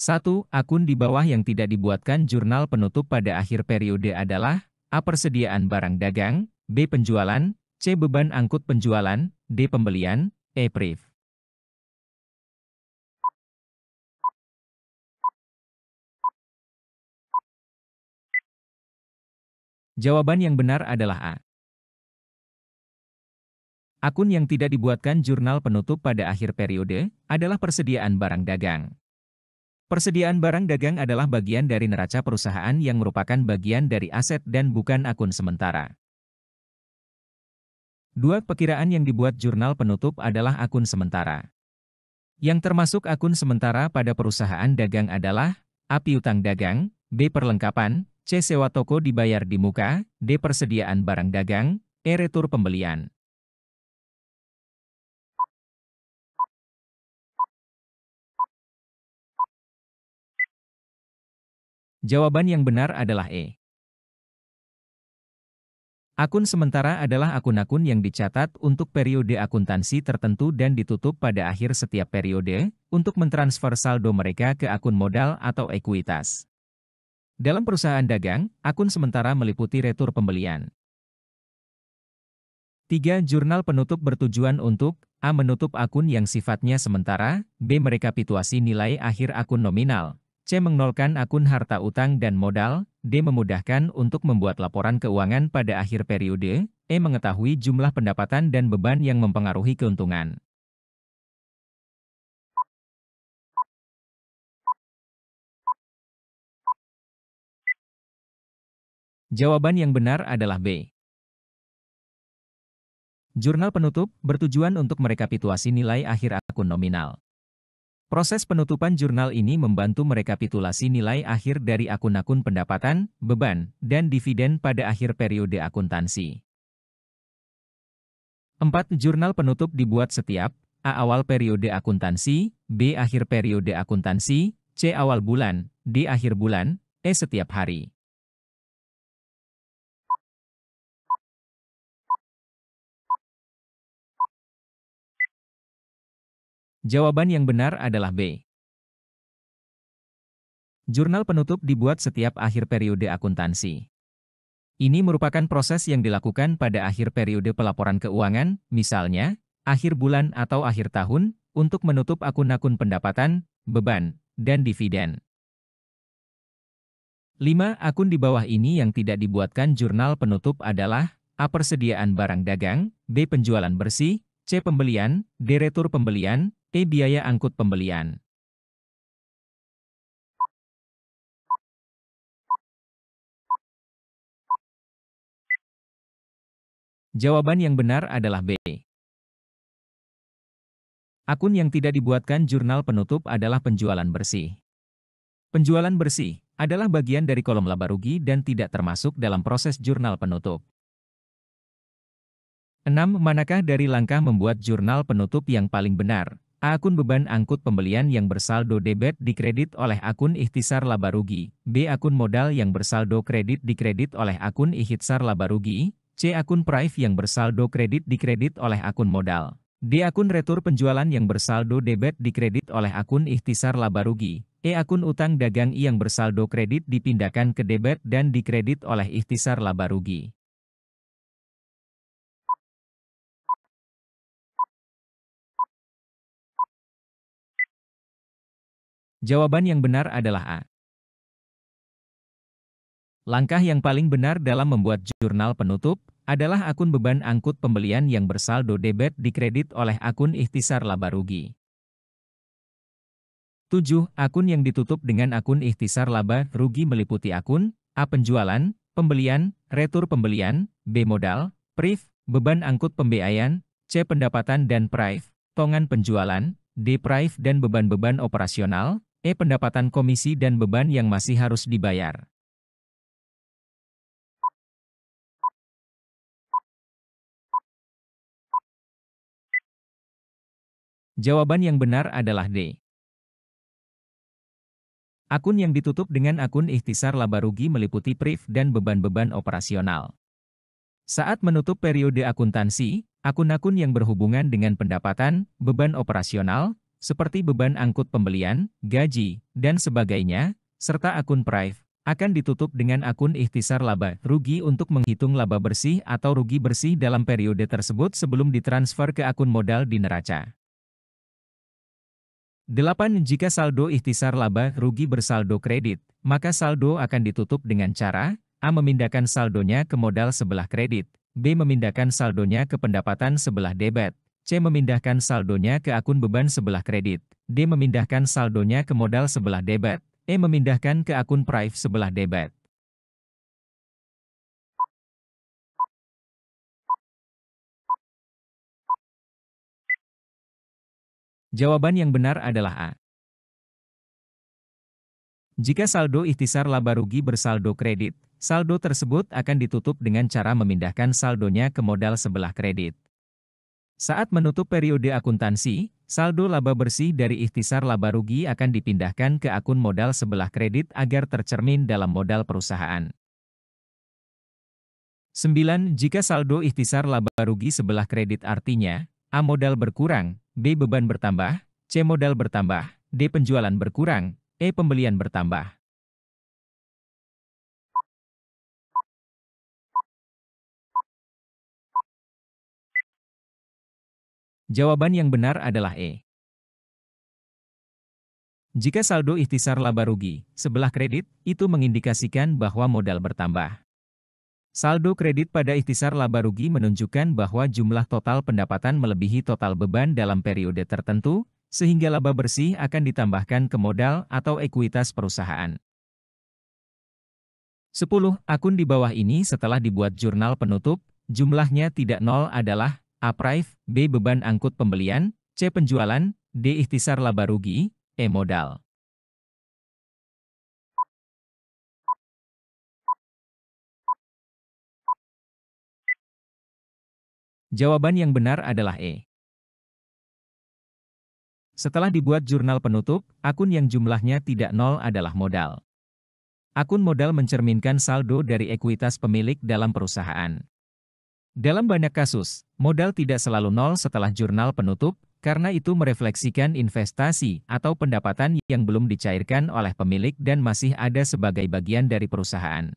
1. Akun di bawah yang tidak dibuatkan jurnal penutup pada akhir periode adalah A. Persediaan barang dagang B. Penjualan C. Beban angkut penjualan D. Pembelian E. Priv Jawaban yang benar adalah A. Akun yang tidak dibuatkan jurnal penutup pada akhir periode adalah persediaan barang dagang. Persediaan barang dagang adalah bagian dari neraca perusahaan yang merupakan bagian dari aset dan bukan akun sementara. Dua perkiraan yang dibuat jurnal penutup adalah akun sementara. Yang termasuk akun sementara pada perusahaan dagang adalah A. Piutang dagang, B. Perlengkapan, C. Sewa toko dibayar di muka, D. Persediaan barang dagang, E. Retur pembelian. Jawaban yang benar adalah E. Akun sementara adalah akun-akun yang dicatat untuk periode akuntansi tertentu dan ditutup pada akhir setiap periode untuk mentransfer saldo mereka ke akun modal atau ekuitas. Dalam perusahaan dagang, akun sementara meliputi retur pembelian. 3. Jurnal penutup bertujuan untuk A. Menutup akun yang sifatnya sementara, B. Merekapitulasi nilai akhir akun nominal, C. Mengnolkan akun harta utang dan modal, D. Memudahkan untuk membuat laporan keuangan pada akhir periode, E. Mengetahui jumlah pendapatan dan beban yang mempengaruhi keuntungan. Jawaban yang benar adalah B. Jurnal penutup bertujuan untuk merekapitulasi nilai akhir akun nominal. Proses penutupan jurnal ini membantu merekapitulasi nilai akhir dari akun-akun pendapatan, beban, dan dividen pada akhir periode akuntansi. Empat Jurnal penutup dibuat setiap A. Awal periode akuntansi, B. Akhir periode akuntansi, C. Awal bulan, D. Akhir bulan, E. Setiap hari. Jawaban yang benar adalah B. Jurnal penutup dibuat setiap akhir periode akuntansi. Ini merupakan proses yang dilakukan pada akhir periode pelaporan keuangan, misalnya, akhir bulan atau akhir tahun, untuk menutup akun-akun pendapatan, beban, dan dividen. 5. Akun di bawah ini yang tidak dibuatkan jurnal penutup adalah A. Persediaan barang dagang B. Penjualan bersih C. Pembelian D. Retur pembelian Biaya angkut pembelian. Jawaban yang benar adalah B. Akun yang tidak dibuatkan jurnal penutup adalah penjualan bersih. Penjualan bersih adalah bagian dari kolom laba rugi dan tidak termasuk dalam proses jurnal penutup. 6. Manakah dari langkah membuat jurnal penutup yang paling benar? Akun beban angkut pembelian yang bersaldo debit dikredit oleh akun ikhtisar laba rugi. B. Akun modal yang bersaldo kredit dikredit oleh akun ikhtisar laba rugi. C. Akun private yang bersaldo kredit dikredit oleh akun modal. D. Akun retur penjualan yang bersaldo debit dikredit oleh akun ikhtisar laba rugi. E. Akun utang dagang yang bersaldo kredit dipindahkan ke debit dan dikredit oleh ikhtisar laba rugi. Jawaban yang benar adalah A. Langkah yang paling benar dalam membuat jurnal penutup adalah akun beban angkut pembelian yang bersaldo debit dikredit oleh akun ikhtisar laba rugi. 7. Akun yang ditutup dengan akun ikhtisar laba rugi meliputi akun A. Penjualan, pembelian, retur pembelian, B. Modal, PRIV, beban angkut pembiayaan, C. Pendapatan dan PRIV, tongan penjualan, D. PRIV dan beban-beban operasional, E. Pendapatan komisi dan beban yang masih harus dibayar. Jawaban yang benar adalah D. Akun yang ditutup dengan akun ikhtisar laba rugi meliputi PRIV dan beban-beban operasional. Saat menutup periode akuntansi, akun-akun yang berhubungan dengan pendapatan, beban operasional, seperti beban angkut pembelian, gaji, dan sebagainya, serta akun prive, akan ditutup dengan akun ikhtisar laba rugi untuk menghitung laba bersih atau rugi bersih dalam periode tersebut sebelum ditransfer ke akun modal di neraca. 8. Jika saldo ikhtisar laba rugi bersaldo kredit, maka saldo akan ditutup dengan cara A. Memindahkan saldonya ke modal sebelah kredit, B. Memindahkan saldonya ke pendapatan sebelah debit, C. Memindahkan saldonya ke akun beban sebelah kredit. D. Memindahkan saldonya ke modal sebelah debit. E. Memindahkan ke akun private sebelah debit. Jawaban yang benar adalah A. Jika saldo ikhtisar laba rugi bersaldo kredit, saldo tersebut akan ditutup dengan cara memindahkan saldonya ke modal sebelah kredit. Saat menutup periode akuntansi, saldo laba bersih dari ikhtisar laba rugi akan dipindahkan ke akun modal sebelah kredit agar tercermin dalam modal perusahaan. 9. Jika saldo ikhtisar laba rugi sebelah kredit artinya, A modal berkurang, B beban bertambah, C modal bertambah, D penjualan berkurang, E pembelian bertambah. Jawaban yang benar adalah E. Jika saldo ikhtisar laba rugi sebelah kredit, itu mengindikasikan bahwa modal bertambah. Saldo kredit pada ikhtisar laba rugi menunjukkan bahwa jumlah total pendapatan melebihi total beban dalam periode tertentu, sehingga laba bersih akan ditambahkan ke modal atau ekuitas perusahaan. 10. Akun di bawah ini setelah dibuat jurnal penutup, jumlahnya tidak nol adalah A. Price, B. Beban angkut pembelian, C. Penjualan, D. Ikhtisar laba rugi, E. Modal. Jawaban yang benar adalah E. Setelah dibuat jurnal penutup, akun yang jumlahnya tidak nol adalah modal. Akun modal mencerminkan saldo dari ekuitas pemilik dalam perusahaan. Dalam banyak kasus, modal tidak selalu nol setelah jurnal penutup, karena itu merefleksikan investasi atau pendapatan yang belum dicairkan oleh pemilik dan masih ada sebagai bagian dari perusahaan.